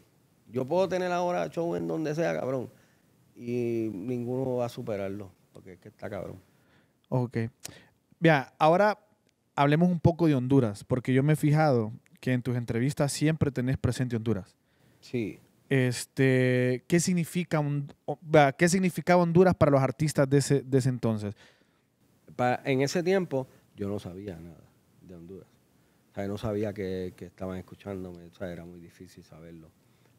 Yo puedo tener ahora show en donde sea, cabrón. Y ninguno va a superarlo, porque es que está cabrón. Ok. Vea, ahora hablemos un poco de Honduras, porque yo me he fijado que en tus entrevistas siempre tenés presente Honduras. Sí este, ¿qué, significa ¿qué significaba Honduras para los artistas de ese, de entonces? en ese tiempo yo no sabía nada de Honduras. O sea, no sabía que, que estaban escuchándome, o sea, era muy difícil saberlo.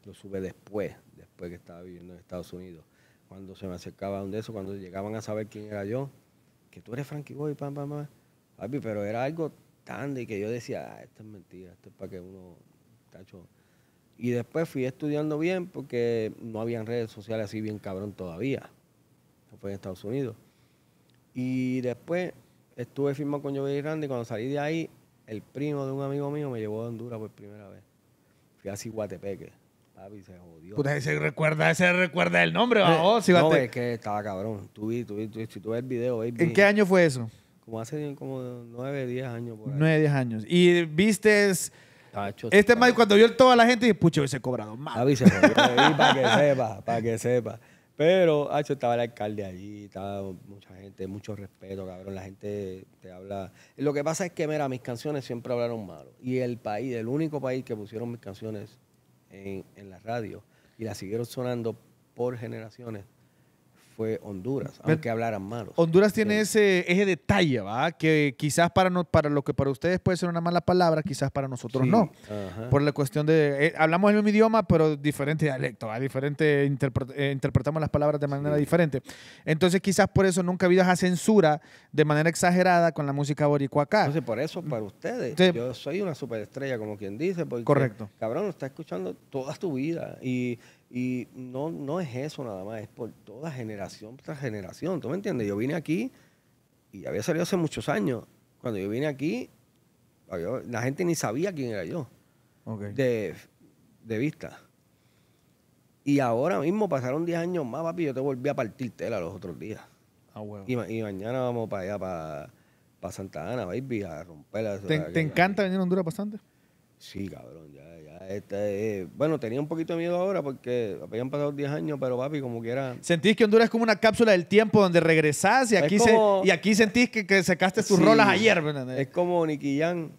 Lo supe después, después que estaba viviendo en Estados Unidos. Cuando se me acercaba un de eso, cuando llegaban a saber quién era yo, que tú eres Frankie Boy, pam, pam, pam. pero era algo tan de que yo decía, ah, esto es mentira, esto es para que uno, tacho, y después fui estudiando bien porque no habían redes sociales así bien cabrón todavía. fue en Estados Unidos. Y después estuve firmado con Joey y Cuando salí de ahí, el primo de un amigo mío me llevó a Honduras por primera vez. Fui a Guatepeque. se jodió. Pues recuerda, ese recuerda el nombre, eh, si No, es que estaba cabrón. Tú vi, el video, ¿En qué año fue eso? Como hace como 9, 10 años por ahí. 9, 10 años. ¿Y vistes este Mike, cuando vio toda la gente, dije, pucha, hubiese cobrado más. se para que sepa, para que sepa. Pero, Hacho, estaba el alcalde allí, estaba mucha gente, mucho respeto, cabrón. La gente te habla. Lo que pasa es que, mira, mis canciones siempre hablaron malo. Y el país, el único país que pusieron mis canciones en la radio y las siguieron sonando por generaciones, fue Honduras, aunque hablaran malos. Honduras tiene ese detalle, de ¿va? Que quizás para, no, para lo que para ustedes puede ser una mala palabra, quizás para nosotros no. Por la cuestión de. Eh, hablamos el mismo idioma, pero diferente dialecto, ¿va? Diferente. Eh, interpretamos las palabras de manera diferente. Entonces, quizás por eso nunca ha habido esa censura de manera exagerada con la música boricua acá. Entonces, por eso, para ustedes, yo soy una superestrella, como quien dice, porque. Correcto. Cabrón, está escuchando toda tu vida. Y y no, no es eso nada más, es por toda generación tras generación. ¿Tú me entiendes? Yo vine aquí y había salido hace muchos años. Cuando yo vine aquí, la gente ni sabía quién era yo. Okay. De, de vista. Y ahora mismo pasaron 10 años más, papi, yo te volví a partir tela los otros días. Ah, bueno. y, mañana vamos para allá, para, Santa Ana, baby, a romperla. ¿Te, te encanta venir a Honduras bastante? Sí, cabrón, ya este, bueno, tenía un poquito de miedo ahora porque habían pasado 10 años, pero papi, como quiera. ¿Sentís que Honduras es como una cápsula del tiempo donde regresás y aquí, y aquí sentís que, que sacaste tus rolas ayer? Es como Nicky Jan,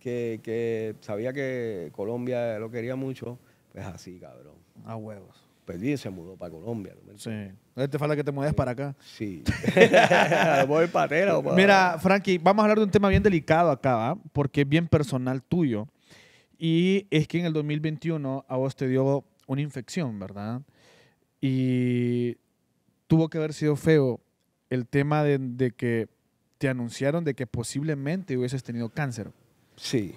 que, sabía que Colombia lo quería mucho, pues así, cabrón. A huevos. Perdí pues y se mudó para Colombia. ¿no? Sí. ¿No te falta que te mudes para acá? Sí. Voy Mira, Frankie, vamos a hablar de un tema bien delicado acá, ¿ah? porque es bien personal tuyo. Y es que en el 2021 a vos te dio una infección, ¿verdad? Y tuvo que haber sido feo el tema de, que te anunciaron de que posiblemente hubieses tenido cáncer. Sí,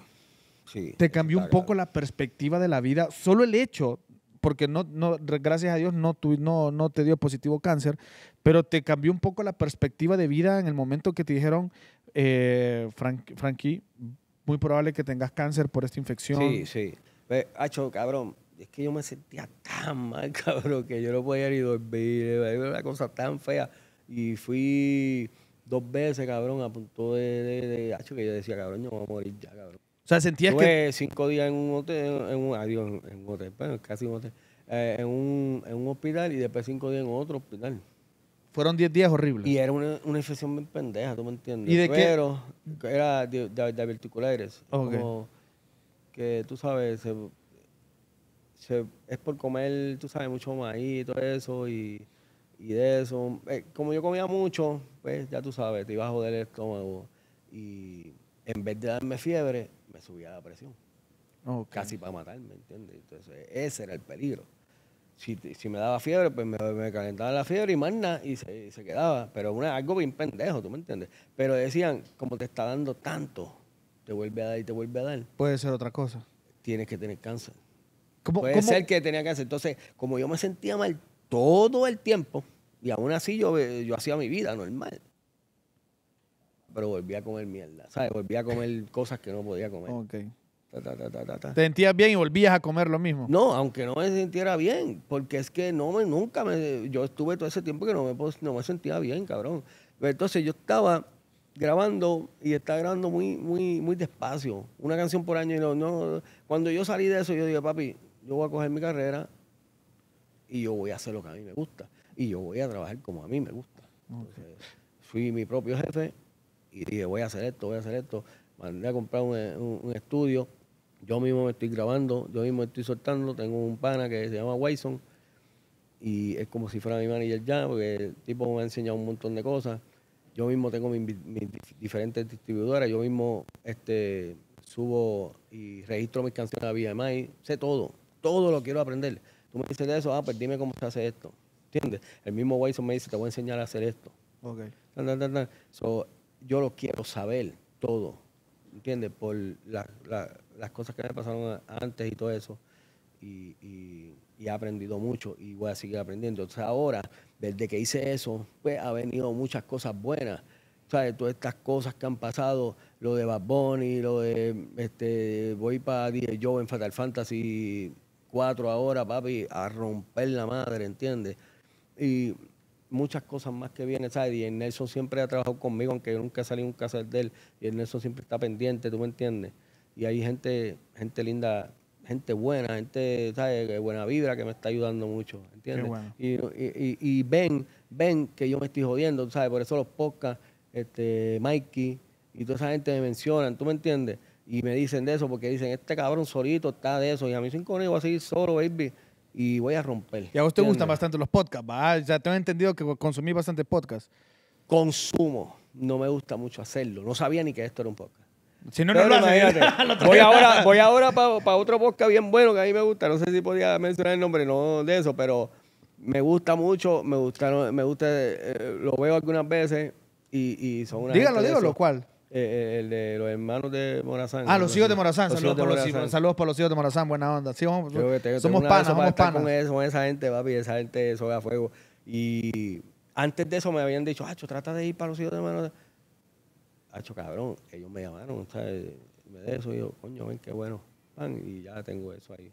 sí. Te cambió un poco la perspectiva de la vida. Solo el hecho, porque no, gracias a Dios no, no, no te dio positivo cáncer, pero te cambió un poco la perspectiva de vida en el momento que te dijeron, eh, Frankie, muy probable que tengas cáncer por esta infección. Sí, sí. Hacho, cabrón, es que yo me sentía tan mal, cabrón, que yo no podía ni dormir. Era una cosa tan fea. Y fui dos veces, cabrón, a punto de, de, hacho, que yo decía, cabrón, yo voy a morir ya, cabrón. O sea, sentías que... cinco días en un hotel, en un, adiós, en un hotel, bueno, casi un hotel, eh, en, un, en un hospital y después cinco días en otro hospital. Fueron 10 días horribles. Y era una, infección bien pendeja, ¿tú me entiendes? ¿Y de Pero qué? era de, de, Como que, tú sabes, es por comer, tú sabes, mucho maíz y todo eso y, de eso. Eh, como yo comía mucho, pues ya tú sabes, te iba a joder el estómago. Y en vez de darme fiebre, me subía la presión. Casi para matarme, ¿entiendes? Entonces, ese era el peligro si, si, me daba fiebre, pues me, calentaba la fiebre y más nada, y se, quedaba. Pero una, algo bien pendejo, ¿tú me entiendes? Pero decían, como te está dando tanto, te vuelve a dar y te vuelve a dar. Puede ser otra cosa. Tienes que tener cáncer. Puede ser que tenía cáncer. Entonces, como yo me sentía mal todo el tiempo, y aún así yo, yo hacía mi vida normal. Pero volví a comer mierda, ¿sabes? Volví a comer cosas que no podía comer. Ok. ¿Te sentías bien y volvías a comer lo mismo? No, aunque no me sintiera bien, porque es que no me, nunca me, yo estuve todo ese tiempo que no me, pues, no me sentía bien, cabrón. Entonces yo estaba grabando y estaba grabando muy, muy, muy despacio, una canción por año y no, cuando yo salí de eso yo dije, papi, yo voy a coger mi carrera y yo voy a hacer lo que a mí me gusta y yo voy a trabajar como a mí me gusta. fui mi propio jefe y dije, voy a hacer esto, voy a hacer esto. Mandé a comprar un estudio yo mismo me estoy grabando, yo mismo estoy soltando. Tengo un pana que se llama Wyson y es como si fuera mi manager ya, porque el tipo me ha enseñado un montón de cosas. Yo mismo tengo mis, diferentes distribuidoras, yo mismo este, subo y registro mis canciones a BMI, sé todo, todo lo quiero aprender. Tú me dices de eso, ah, pues dime cómo se hace esto, ¿entiendes? El mismo Wyson me dice, te voy a enseñar a hacer esto. Ok. so, yo lo quiero saber todo, ¿entiendes? Por la las cosas que me pasaron antes y todo eso. Y, he aprendido mucho y voy a seguir aprendiendo. O sea, ahora, desde que hice eso, pues ha venido muchas cosas buenas. ¿Sabes? Todas estas cosas que han pasado, lo de Bad Bunny, lo de, este, voy para yo en Fatal Fantasy 4 ahora, papi, a romper la madre, ¿entiendes? Y muchas cosas más que vienen, ¿sabes? Y Nelson siempre ha trabajado conmigo, aunque yo nunca salí un casal de él, y Nelson siempre está pendiente, ¿tú me entiendes? y hay gente, gente linda, gente buena, gente ¿sabes? buena vibra que me está ayudando mucho, ¿entiendes? Y, ven, ven que yo me estoy jodiendo, ¿sabes? Por eso los podcasts, este, Mikey y toda esa gente me mencionan, ¿tú me entiendes? Y me dicen de eso porque dicen, este cabrón solito está de eso y a mí sin conmigo así, a solo, baby y voy a romper. Y a vos te gustan bastante los podcasts, ¿va? Ya han entendido que consumí bastante podcasts. Consumo. No me gusta mucho hacerlo. No sabía ni que esto era un podcast. Si no, no lo voy ahora, voy ahora para pa otro podcast bien bueno que a mí me gusta. No sé si podía mencionar el nombre, no de eso, pero me gusta mucho, me gusta, me gusta, eh, lo veo algunas veces y, y son una. Dígalo, dígalo, ¿cuál? Eh, eh, el de los hermanos de Morazán. Ah, los hijos de Morazán. Saludos, por los, hijos, saludos para los hijos de Morazán, buena onda. Sí, somos panas, somos panas. Con, esa gente, papi, esa gente, eso a fuego. Y antes de eso me habían dicho, ah, trata de ir para los hijos de Morazán hecho cabrón, ellos me llamaron, Me de eso, y yo, coño, ven, qué bueno. y ya tengo eso ahí.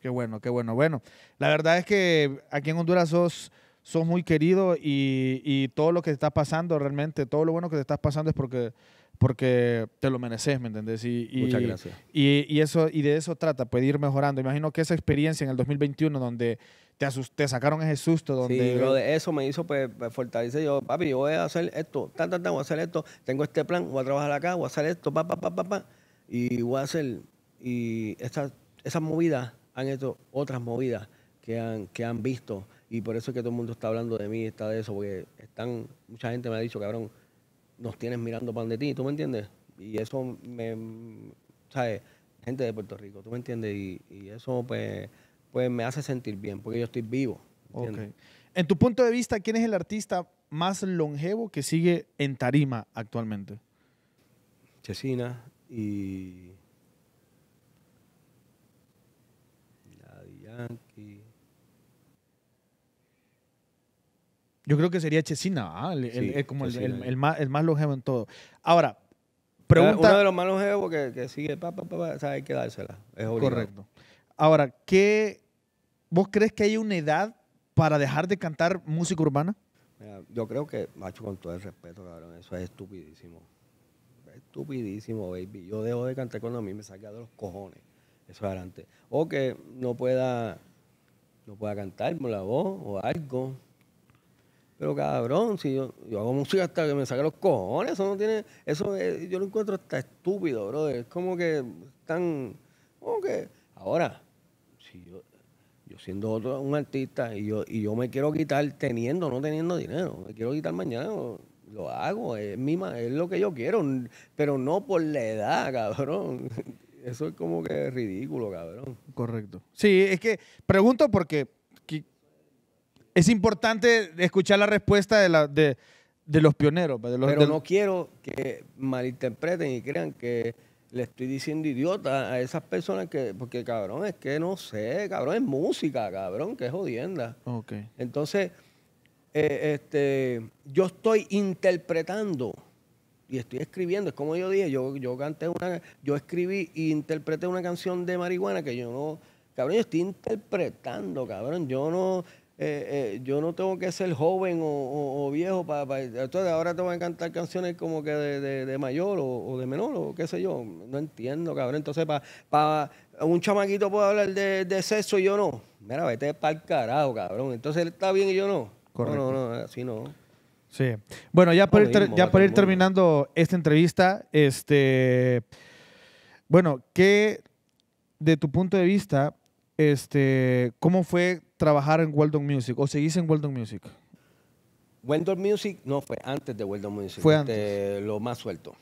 Qué bueno, qué bueno. Bueno, la verdad es que aquí en Honduras sos, sos muy querido y, todo lo que te está pasando realmente, todo lo bueno que te estás pasando es porque porque te lo mereces, ¿me entendés? Muchas gracias. Y, eso, y de eso trata, pues ir mejorando. Imagino que esa experiencia en el 2021 donde te, asusté, sacaron ese susto. Donde... Sí, lo de eso me hizo pues, fortalecer. Yo, papi, yo voy a hacer esto, tan, tan, tan, voy a hacer esto, tengo este plan, voy a trabajar acá, voy a hacer esto, pa, pa, pa, pa, Y voy a hacer. Y esas movidas han hecho otras movidas que han, que han visto. Y por eso es que todo el mundo está hablando de mí, está de eso, porque están. Mucha gente me ha dicho, cabrón, nos tienes mirando pan de ti, ¿tú me entiendes? Y eso me. ¿Sabes? Gente de Puerto Rico, ¿tú me entiendes? Y, y eso, pues pues me hace sentir bien, porque yo estoy vivo. En tu punto de vista, ¿quién es el artista más longevo que sigue en tarima actualmente? Chesina y... Yankee. Yo creo que sería Chesina, ¿ah? el, como El, más, longevo en todo. Ahora, pregunta... Uno de los más longevos que, sigue, pa, pa, hay que dársela. Es Correcto. Ahora, ¿qué, ¿vos crees que hay una edad para dejar de cantar música urbana? yo creo que, macho, con todo el respeto, cabrón, eso es estupidísimo. Estupidísimo, baby. Yo dejo de cantar cuando a mí me salga de los cojones. Eso es adelante. O que no pueda, no pueda cantar por la voz o algo. Pero cabrón, si yo, hago música hasta que me saque los cojones, eso no tiene, eso eh, yo lo encuentro hasta estúpido, brother. Es como que tan, como que, ahora, yo, yo siendo otro, un artista y yo, y yo me quiero quitar teniendo, no teniendo dinero, me quiero quitar mañana, lo hago, es, mi, es lo que yo quiero, pero no por la edad, cabrón. Eso es como que ridículo, cabrón. Correcto. Sí, es que pregunto porque es importante escuchar la respuesta de, la, de, de los pioneros. pero no quiero que malinterpreten y crean que le estoy diciendo idiota a esas personas que, porque cabrón, es que no sé, cabrón, es música, cabrón, que jodienda. Ok. Entonces, eh, este, yo estoy interpretando y estoy escribiendo, es como yo dije, yo, yo canté una, yo escribí e interpreté una canción de marihuana que yo no, cabrón, yo estoy interpretando, cabrón, yo no, eh, eh, yo no tengo que ser joven o, viejo para, Entonces ahora te van a cantar canciones como que de, mayor o, de menor o qué sé yo. No entiendo, cabrón. Entonces, para un chamaquito puede hablar de, sexo y yo no. Mira, vete para el carajo, cabrón. Entonces él está bien y yo no. No, no, no, así no. Sí. Bueno, ya por, ir, ya ir terminando esta entrevista, este... Bueno, ¿qué de tu punto de vista, este, cómo fue trabajar en Weldon Music o seguís en Weldon Music? Weldon Music no fue antes de Weldon Music. Fue este, antes. lo más suelto.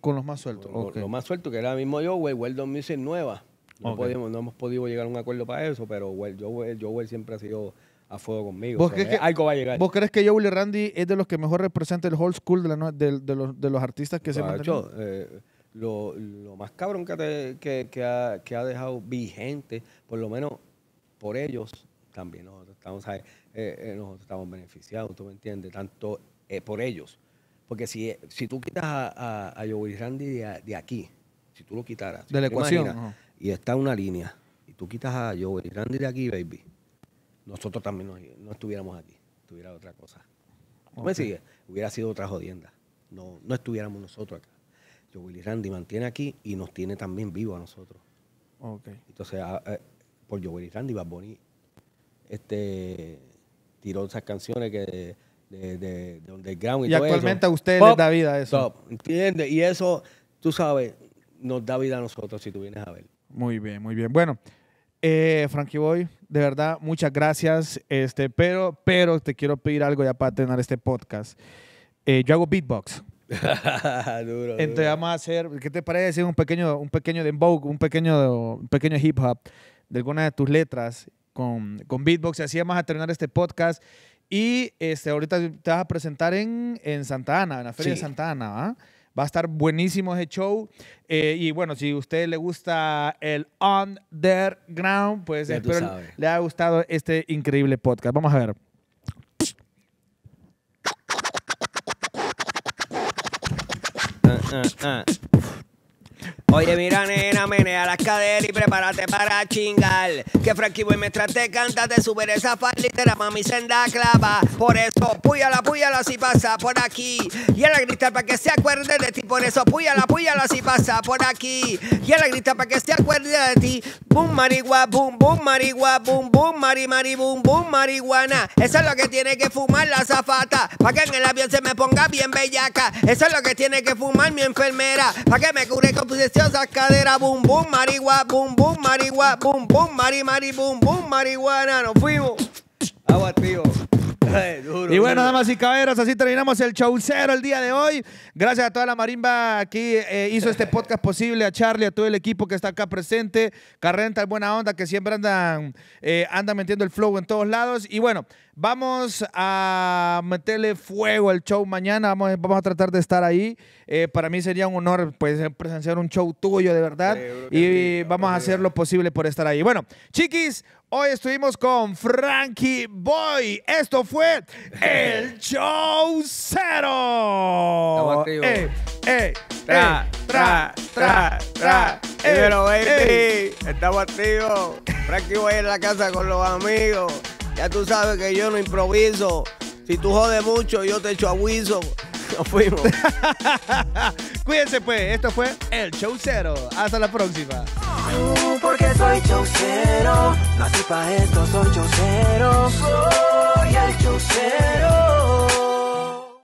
Con los más sueltos. Lo, más suelto, que era mismo yo, World Weldon Music nueva. No, no hemos podido llegar a un acuerdo para eso, pero Joel, Yo siempre ha sido a fuego conmigo. ¿Vos eh, algo va a llegar. ¿Vos crees que Joel y Randy es de los que mejor representa el whole school de, los, de los, artistas que se marchan? Eh, lo, más cabrón que, ha, que ha dejado vigente, por lo menos por ellos, también nosotros estamos, eh, eh, nosotros estamos beneficiados, ¿tú me entiendes? Tanto eh, por ellos. Porque si, si tú quitas a, a, a Randy de, aquí, si tú lo quitaras, de la ecuación, y está una línea, y tú quitas a Joey Randy de aquí, baby, nosotros también no, estuviéramos aquí, estuviera otra cosa. Hubiera sido otra jodienda. No, no estuviéramos nosotros acá. Willy Randy mantiene aquí y nos tiene también vivos a nosotros. Entonces, por por Willy Randy, va Bunny este, tiró esas canciones que de, underground y, actualmente a ustedes les da vida eso. entiende Y eso, tú sabes, nos da vida a nosotros si tú vienes a ver. Muy bien, muy bien. Bueno, eh, Frankie Boy, de verdad, muchas gracias. Este, pero, pero te quiero pedir algo ya para tener este podcast. Eh, yo hago beatbox. duro, Entonces vamos a hacer, ¿qué te parece? Un pequeño, un pequeño dembow, un pequeño, un pequeño hip hop de alguna de tus letras con, con beatbox. Y así vamos a terminar este podcast. Y este, ahorita te vas a presentar en, en Santa Ana, en la Feria de Santa Ana, ¿ah? ¿va? a estar buenísimo ese show. Eh, y bueno, si a usted le gusta el underground, pues espero le ha gustado este increíble podcast. Vamos a ver. Ah, ah, Oye, mira, nena, menea las caderas y prepárate para chingar. Que Frankie Boy mientras te canta, de sube esa la mami senda clava. Por eso, puya la si pasa por aquí. Y a la grita para que se acuerde de ti. Por eso, puya la si pasa por aquí. Y a la grita para que se acuerde de ti. Boom, marihuana, boom, boom, marihuana, boom, boom, mari, mari, boom, boom, marihuana. Eso es lo que tiene que fumar la zafata. para que en el avión se me ponga bien bellaca. Eso es lo que tiene que fumar mi enfermera. para que me cure con posesión esa cadera, bum bum marihuana bum bum marihuana bum bum mari, mari, bum bum marihuana, nos fuimos. Agua, tío. y bueno, damas y caballeros, así terminamos el show cero el día de hoy. Gracias a toda la marimba que eh, hizo este podcast posible, a Charlie, a todo el equipo que está acá presente, Carrenta, buena onda, que siempre eh, andan, metiendo el flow en todos lados. Y bueno, vamos a meterle fuego al show mañana, vamos, vamos a tratar de estar ahí. Eh, para mí sería un honor pues, presenciar un show tuyo, de verdad. y vamos a hacer lo posible por estar ahí. Bueno, chiquis, Hoy estuvimos con Frankie Boy. Esto fue el show cero. Eh, eh, eh, tra, Estamos activos. Frankie Boy en la casa con los amigos. Ya tú sabes que yo no improviso. Si tú jodes mucho, yo te echo aviso. Nos fuimos. Cuídense pues, esto fue El Show Cero. Hasta la próxima. Porque soy show cero, nací para esto, soy show cero. Soy el show cero.